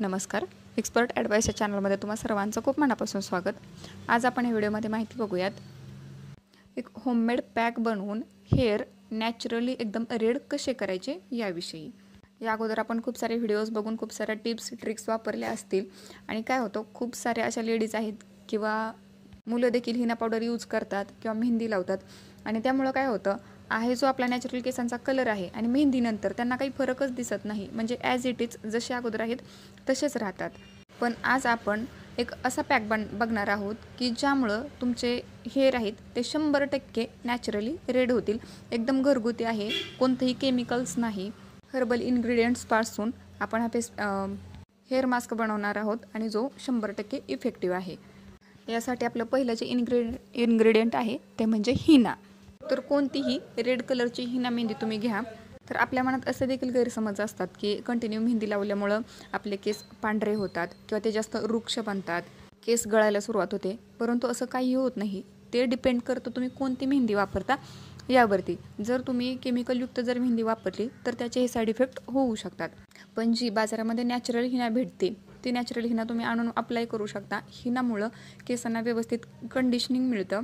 नमस्कार expert advice या चॅनलमध्ये तुम्हा सर्वांचं खूप मनापासून स्वागत आज आपण या व्हिडिओमध्ये माहिती बघूयात एक होममेड पॅक बनवून हेअर नॅचरली एकदम रेड कसे करायचे याविषयी या अगोदर आपण खूप सारे व्हिडिओज बघून खूप साऱ्या टिप्स ट्रिक्स वापरल्या असतील आणि काय होतं खूप साऱ्या अशा लेडीज आहेत किंवा मुलं देखील हिना पावडर यूज करतात किंवा मेहंदी लावतात आणि त्यामुळं काय होतं आहे जो आपला नॅचरल केसांचा कलर आहे आणि मेहंदीनंतर त्यांना काही फरकच दिसत नाही म्हणजे ॲज इट इज जसे अगोदर आहेत तसेच राहतात पण आज आपण एक असा पॅक बन बघणार आहोत की ज्यामुळं तुमचे हेअर आहेत ते शंभर टक्के नॅचरली रेड होतील एकदम घरगुती आहे कोणतेही केमिकल्स नाही हर्बल इन्ग्रेडियंट्सपासून आपण हा फेस हेअर मास्क बनवणार आहोत आणि जो शंभर टक्के इफेक्टिव्ह आहे यासाठी आपलं पहिलं जे इन्ग्रेड इन्ग्रेडियंट आहे ते म्हणजे हिना तर कोणतीही रेड कलरची हिना मेहंदी तुम्ही घ्या तर आपल्या मनात असे देखील गैरसमज असतात की कंटिन्यू मेहंदी लावल्यामुळं आपले केस पांढरे होतात किंवा ते जास्त वृक्ष बनतात केस गळायला सुरुवात होते परंतु असं काही होत नाही ते डिपेंड करतं तुम्ही कोणती मेहंदी वापरता यावरती जर तुम्ही केमिकलयुक्त जर मेहंदी वापरली तर त्याचे हे साईड इफेक्ट होऊ शकतात पण जी बाजारामध्ये नॅचरल हिना भेटते ती नॅचरल हिना तुम्ही आणून अप्लाय करू शकता हिनामुळं केसांना व्यवस्थित कंडिशनिंग मिळतं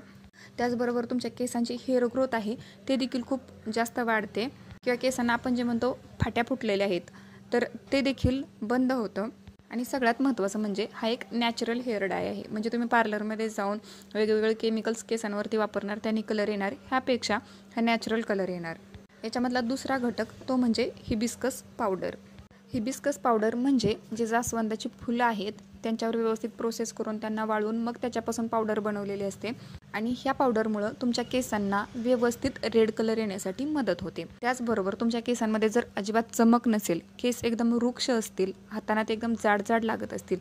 त्याचबरोबर तुमच्या केसांची हेअर ग्रोथ आहे ते देखील खूप जास्त वाढते किंवा केसांना आपण जे म्हणतो फाट्या फुटलेल्या आहेत तर ते देखील बंद होतं आणि सगळ्यात महत्त्वाचं म्हणजे हा एक नॅचरल हेअर डाय आहे म्हणजे तुम्ही पार्लरमध्ये जाऊन वेगवेगळे केमिकल्स केसांवरती वापरणार त्याने कलर येणार ह्यापेक्षा हा नॅचरल कलर येणार याच्यामधला दुसरा घटक तो म्हणजे हिबिस्कस पावडर हिबिस्कस पावडर म्हणजे जे जास्वंदाची फुलं आहेत त्यांच्यावर व्यवस्थित प्रोसेस करून त्यांना वाळून मग त्याच्यापासून पावडर बनवलेली असते आणि ह्या पावडरमुळं तुमच्या केसांना व्यवस्थित रेड कलर येण्यासाठी मदत होते त्याचबरोबर तुमच्या केसांमध्ये जर अजिबात चमक नसेल केस एकदम वृक्ष असतील हाताना ते एकदम जाड जाड लागत असतील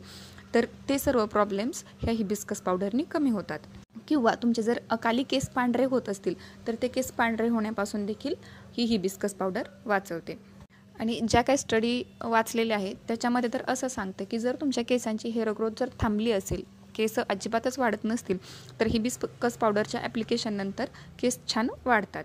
तर ते सर्व प्रॉब्लेम्स ह्या हिबिस्कस पावडरनी कमी होतात किंवा तुमचे जर अकाली केस पांढरे होत असतील तर ते केस पांढरे होण्यापासून देखील ही हिबिस्कस पावडर वाचवते आणि ज्या काही स्टडी वाचलेल्या आहेत त्याच्यामध्ये तर असं सांगतं की जर तुमच्या केसांची हेअर ग्रोथ जर थांबली असेल केस अजिबातच वाढत नसतील तर ही बिस्कस पावडरच्या ॲप्लिकेशननंतर केस छान वाढतात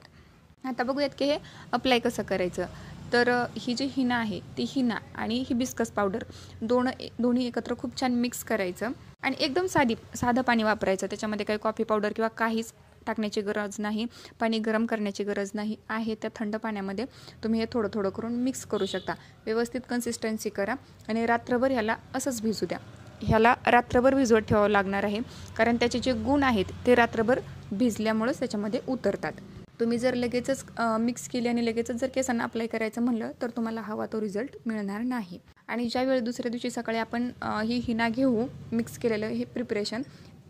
आता बघूयात की हे अप्लाय कसं करायचं तर ही जी हिना आहे ती हिना आणि ही पावडर दोन दोन्ही एकत्र खूप छान मिक्स करायचं आणि एकदम साधी साधं पाणी वापरायचं त्याच्यामध्ये काही कॉफी पावडर किंवा काहीच टाकण्याची गरज नाही पाणी गरम करण्याची गरज नाही आहे त्या थंड पाण्यामध्ये तुम्ही हे थोडं थोडं करून मिक्स करू शकता व्यवस्थित कन्सिस्टन्सी करा आणि रात्रभर ह्याला असंच भिजू द्या ह्याला रात्रभर भिजवत ठेवावं लागणार आहे कारण त्याचे जे गुण आहेत ते रात्रभर भिजल्यामुळंच त्याच्यामध्ये उतरतात तुम्ही जर लगेचच मिक्स केली आणि लगेचच जर केसांना अप्लाय करायचं म्हणलं तर तुम्हाला हवा तो रिझल्ट मिळणार नाही आणि ज्यावेळी दुसऱ्या दिवशी सकाळी आपण ही हिना घेऊ मिक्स केलेलं हे प्रिपरेशन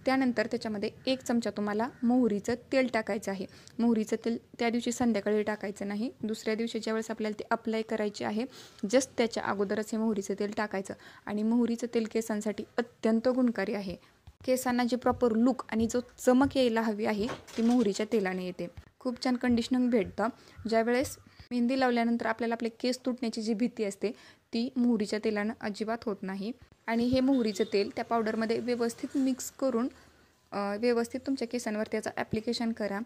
त्यानंतर त्याच्यामध्ये एक चमचा तुम्हाला मोहरीचं तेल टाकायचं आहे मोहरीचं तेल त्या दिवशी संध्याकाळी टाकायचं नाही दुसऱ्या दिवशी ज्यावेळेस आपल्याला ते अप्लाय करायचे आहे जस्ट त्याच्या अगोदरच हे मोहरीचं तेल टाकायचं आणि मोहरीचं तेल केसांसाठी अत्यंत गुणकारी आहे केसांना जे प्रॉपर लुक आणि जो चमक यायला हवी आहे ती मोहरीच्या तेलाने येते खूप छान कंडिशनिंग भेटतं ज्यावेळेस मेहंदी लावल्यानंतर आपल्याला आपले केस तुटण्याची जी भीती असते ती मोहरीच्या तेलानं अजिबात होत नाही आणि हे मोहरीचं तेल त्या पावडरमध्ये व्यवस्थित मिक्स करून व्यवस्थित तुमच्या केसांवर त्याचं ॲप्लिकेशन करा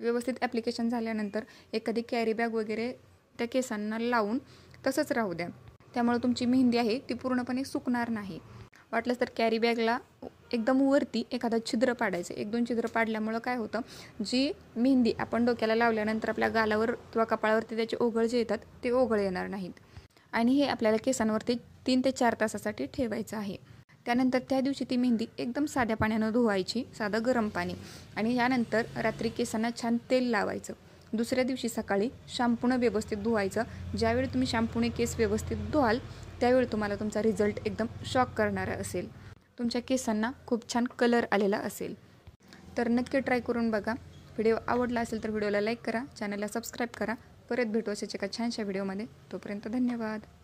व्यवस्थित ॲप्लिकेशन झाल्यानंतर एखादी कॅरी बॅग वगैरे त्या केसांना लावून तसंच राहू द्या त्यामुळे तुमची मेहंदी आहे ती पूर्णपणे सुकणार नाही वाटलंच तर कॅरी बॅगला एकदम वरती एखादं छिद्र पाडायचं एक दोन छिद्र पाडल्यामुळं काय होतं जी मेहंदी आपण डोक्याला लावल्यानंतर आपल्या गालावर किंवा कपाळावरती त्याचे ओघळ जे येतात ते ओघळ येणार नाहीत आणि हे आपल्याला केसांवरती तीन ते चार तासासाठी ठेवायचं आहे त्यानंतर त्या दिवशी ती मेहंदी एकदम साध्या पाण्यानं धुवायची साधं गरम पाणी आणि यानंतर रात्री केसांना छान तेल लावायचं दुसऱ्या दिवशी सकाळी शॅम्पूनं व्यवस्थित धुवायचं ज्यावेळी तुम्ही शॅम्पूने केस व्यवस्थित धुवाल त्यावेळी तुम्हाला तुमचा रिझल्ट एकदम शॉक करणारा असेल तुमच्या केसांना खूप छान कलर आलेला असेल तर नक्की ट्राय करून बघा व्हिडिओ आवडला असेल तर व्हिडिओला लाईक करा चॅनलला सबस्क्राईब करा परत भेटू अशाच एका छानशा व्हिडिओमध्ये तोपर्यंत धन्यवाद